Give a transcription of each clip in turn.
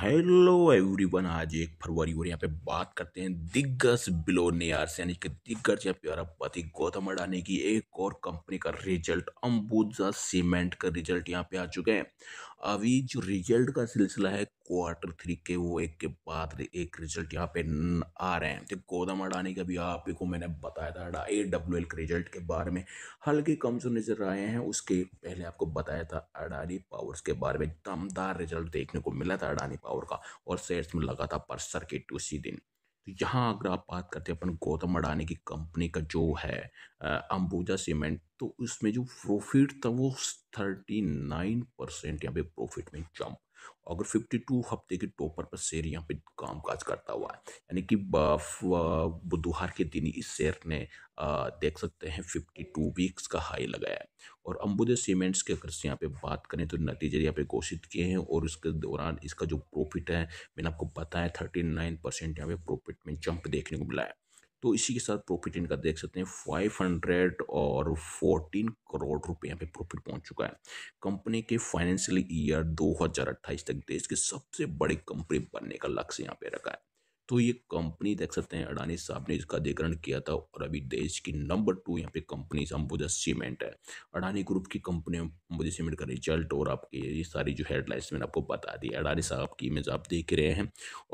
hello everyone आज एक फरवरी और यहाँ पे बात करते हैं दिग्गज बिलोनियर यानी कि दिग्गज या पति गौतम अडानी की एक और कंपनी का रिजल्ट अंबुजा सीमेंट का रिजल्ट यहाँ पे आ चुके हैं अभी जो रिजल्ट का सिलसिला है क्वार्टर थ्री के वो एक के बाद एक रिजल्ट यहाँ पे आ रहे हैं तो गोदम अडानी का भी आप को मैंने बताया था ए डब्ल्यू एल के रिजल्ट के बारे में हल्के कमजोर नज़र आए हैं उसके पहले आपको बताया था अडानी पावर्स के बारे में दमदार रिजल्ट देखने को मिला था अडानी पावर का और शेयर्स में लगा था पर सर्किट उसी दिन तो यहाँ अगर आप बात करते हैं अपन गौतम अडानी की कंपनी का जो है अंबुजा सीमेंट तो उसमें जो प्रॉफिट था वो थर्टी नाइन परसेंट यहाँ पे प्रॉफिट में जंप अगर 52 हफ्ते के टॉपर पर शेयर यहाँ पे काम काज करता हुआ है यानी कि बुधवार के दिन इस शेयर ने देख सकते हैं 52 वीक्स का हाई लगाया है और अम्बुदे सीमेंट्स के अगर यहाँ पे बात करें तो नतीजे यहाँ पे घोषित किए हैं और उसके दौरान इसका जो प्रॉफिट है मैंने आपको बताया थर्टी नाइन परसेंट यहाँ पे प्रॉफिट में जंप देखने को मिला है तो इसी के साथ प्रॉफिट इनका देख सकते हैं फाइव हंड्रेड और फोर्टीन करोड़ रुपए यहाँ पे प्रॉफिट पहुंच चुका है कंपनी के फाइनेंशियल ईयर दो हजार अट्ठाईस तक देश के सबसे बड़ी कंपनी बनने का लक्ष्य यहाँ पे रखा है तो ये कंपनी देख सकते हैं अडानी साहब ने इसका अधिग्रहण किया था और अभी देश की नंबर टू यहाँ पे कंपनी अंबुजा सीमेंट है अडानी ग्रुप की कंपनी अंबुजा सीमेंट का रिजल्ट और आपके ये सारी जो हेडलाइंस मैंने आपको बता दी अडानी साहब की इमेज आप देख रहे हैं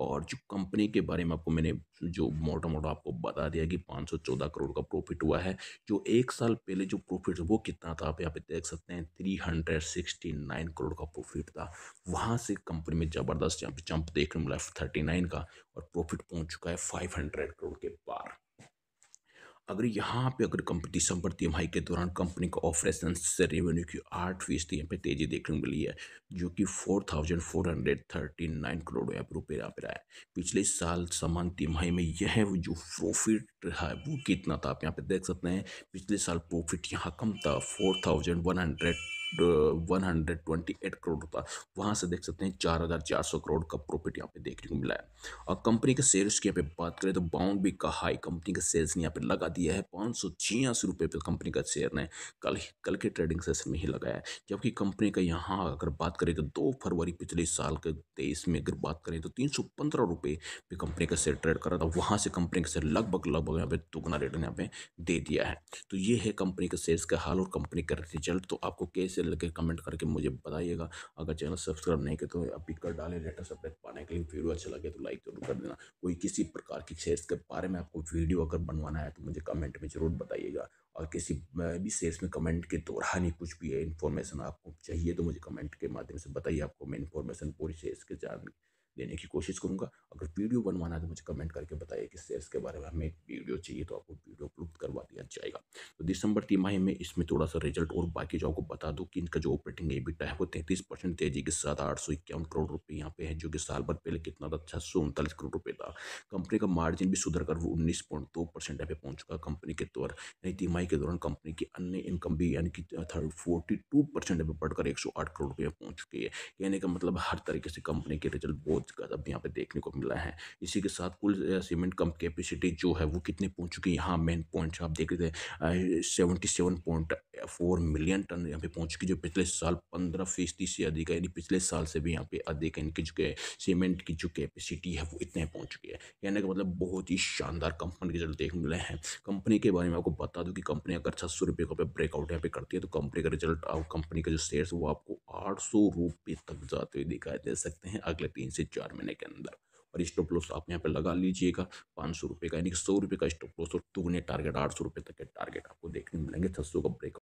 और जो कंपनी के बारे में आपको मैंने जो मोटा मोटा आपको बता दिया कि पाँच करोड़ का प्रॉफिट हुआ है जो एक साल पहले जो प्रॉफिट वो कितना था आप यहाँ पे देख सकते हैं थ्री करोड़ का प्रॉफिट था वहाँ से कंपनी में ज़बरदस्त यहाँ पे जंप देखने मिला नाइन का और प्रॉफिट पहुंच चुका है फाइव हंड्रेड करोड़ के पार अगर यहाँ पे अगर कंपनी संपत्ति हाई के दौरान कंपनी का ऑपरेशन से रेवेन्यू की आठ फीसदी यहाँ पे तेजी देखने को मिली है जो कि four thousand four hundred thirty nine crore यहाँ पर रुपये यहाँ पे रहा है पिछले साल समान तिमाही में यह जो प्रॉफिट रहा है वो कितना था आप यहाँ पे देख सकते हैं पिछले साल प्रॉफिट यहाँ कम था four thousand one hundred one hundred twenty eight crore था वहाँ से देख सकते हैं चार हज़ार चार सौ करोड़ का प्रॉफिट यहाँ पे देखने को मिला है और कंपनी के शेयर्स की यहाँ पे बात करें तो बाउंड भी का हाई कंपनी का सेल्स ने यहाँ पे लगा दिया है पाँच सौ छियासी रुपये पे कंपनी का शेयर ने कल कल के ट्रेडिंग सेशन में ही लगाया है जबकि कंपनी का यहाँ अगर बात करें तो दो फरवरी पिछले साल के तेईस में अगर बात करें तो तीन सौ पंद्रह रुपये पे कंपनी का शेयर ट्रेड करा था वहाँ से कंपनी का शेयर लगभग लगभग यहाँ पे दोगुना रेट यहाँ पे दे दिया है तो ये है कंपनी का शेयर्स का हाल और कंपनी का रिजल्ट तो आपको कैसे नीचे लगे कमेंट करके मुझे बताइएगा अगर चैनल सब्सक्राइब नहीं किया तो अभी कर डालें लेटेस्ट अपडेट पाने के लिए वीडियो अच्छा लगे तो लाइक जरूर कर देना कोई किसी प्रकार की शेयर्स के बारे में आपको वीडियो अगर बनवाना है तो मुझे कमेंट में ज़रूर बताइएगा और किसी भी शेयर्स में कमेंट के दौरान ही कुछ भी है इन्फॉर्मेशन आपको चाहिए तो मुझे कमेंट के माध्यम से बताइए आपको मैं इन्फॉर्मेशन पूरी शेयर्स के जान देने की कोशिश करूँगा अगर वीडियो बनवाना है तो मुझे कमेंट करके बताइए कि शेयर्स के बारे में हमें वीडियो चाहिए तो आपको वीडियो उपलब्ध करवा दिया तो दिसंबर तिमाही में इसमें थोड़ा सा रिजल्ट और बाकी जो आपको बता दूं कि इनका जो ऑपरेटिंग एबिटा है वो तैंतीस परसेंट तेजी के साथ आठ सौ इक्यावन करोड़ रुपये यहाँ पे है जो कि साल भर पहले कितना था छः सौ उनतालीस करोड़ रुपये था कंपनी का मार्जिन भी सुधर कर वो उन्नीस पॉइंट दो परसेंट यहाँ पे पहुँच चुका कंपनी के तौर यानी तिमाही के दौरान कंपनी की अन्य इनकम भी यानी कि थर्ड फोर्टी टू परसेंट यहाँ पे बढ़कर एक सौ आठ करोड़ रुपये पहुँच चुकी है कहने का मतलब हर तरीके से कंपनी के रिजल्ट बहुत ज़्यादा यहाँ पे देखने को मिला है इसी के साथ कुल सीमेंट कम कैपेसिटी जो है वो कितनी पहुँच चुकी है यहाँ मेन पॉइंट आप देख रहे थे seventy seven point four million ton यहाँ पे पहुंच चुकी जो पिछले साल पंद्रह फीसदी से अधिक है यानी पिछले साल से भी यहाँ पे अधिक इनकी जो सीमेंट की जो कैपेसिटी है वो इतने पहुँच चुकी है यानी कि मतलब बहुत ही शानदार कंपनी के रिजल्ट देख मिले हैं कंपनी के बारे में आपको बता दूँ कि कंपनी अगर छः सौ रुपये का ब्रेकआउट यहाँ पे करती है तो कंपनी का रिजल्ट और कंपनी का जो शेयर वो आपको आठ सौ रुपये तक जाते हुए दिखाई दे सकते हैं अगले तीन से चार महीने के अंदर और स्टॉप लॉस आप यहाँ पे लगा लीजिएगा पाँच सौ रुपये का यानी कि सौ रुपये का स्टॉप लॉस और दुगने टारगेट आठ सौ रुपये तक के en lenge til å suge o p